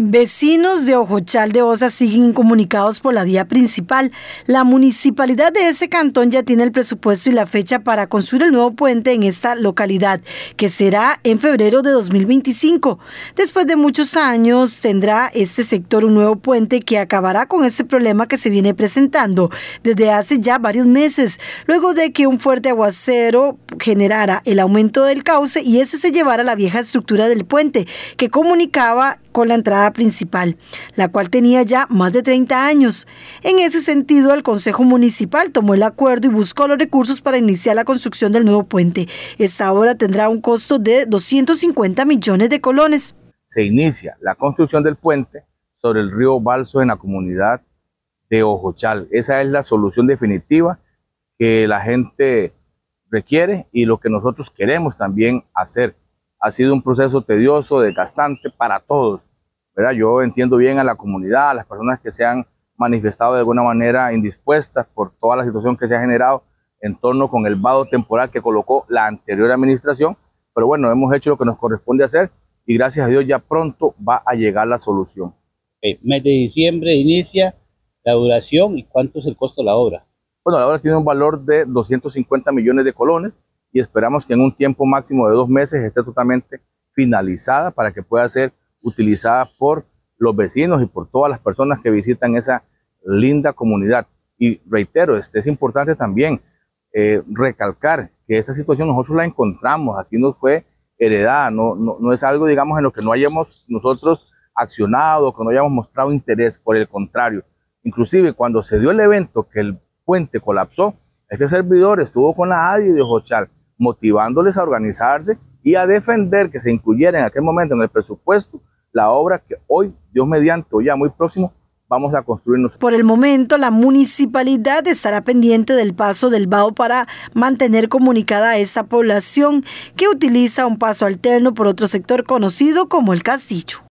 Vecinos de Ojochal de Osa siguen incomunicados por la vía principal. La municipalidad de ese cantón ya tiene el presupuesto y la fecha para construir el nuevo puente en esta localidad, que será en febrero de 2025. Después de muchos años tendrá este sector un nuevo puente que acabará con este problema que se viene presentando desde hace ya varios meses, luego de que un fuerte aguacero generara el aumento del cauce y ese se llevara la vieja estructura del puente que comunicaba con la entrada principal, la cual tenía ya más de 30 años. En ese sentido, el Consejo Municipal tomó el acuerdo y buscó los recursos para iniciar la construcción del nuevo puente. Esta obra tendrá un costo de 250 millones de colones. Se inicia la construcción del puente sobre el río Balso en la comunidad de Ojochal. Esa es la solución definitiva que la gente requiere y lo que nosotros queremos también hacer. Ha sido un proceso tedioso, desgastante para todos, yo entiendo bien a la comunidad, a las personas que se han manifestado de alguna manera indispuestas por toda la situación que se ha generado en torno con el vado temporal que colocó la anterior administración, pero bueno, hemos hecho lo que nos corresponde hacer y gracias a Dios ya pronto va a llegar la solución. El eh, mes de diciembre inicia la duración y cuánto es el costo de la obra. Bueno, la obra tiene un valor de 250 millones de colones y esperamos que en un tiempo máximo de dos meses esté totalmente finalizada para que pueda ser utilizada por los vecinos y por todas las personas que visitan esa linda comunidad. Y reitero, este es importante también eh, recalcar que esa situación nosotros la encontramos, así nos fue heredada, no, no, es algo, digamos, en lo que no hayamos nosotros accionado, que no hayamos mostrado interés, por el contrario. Inclusive cuando se dio el evento que el puente colapsó, este servidor estuvo con la ADI de Ojochal motivándoles a organizarse y a defender que se incluyera en aquel momento en el presupuesto la obra que hoy, Dios mediante, ya muy próximo, vamos a construirnos. Por el momento, la municipalidad estará pendiente del paso del VAO para mantener comunicada a esa población que utiliza un paso alterno por otro sector conocido como el Castillo.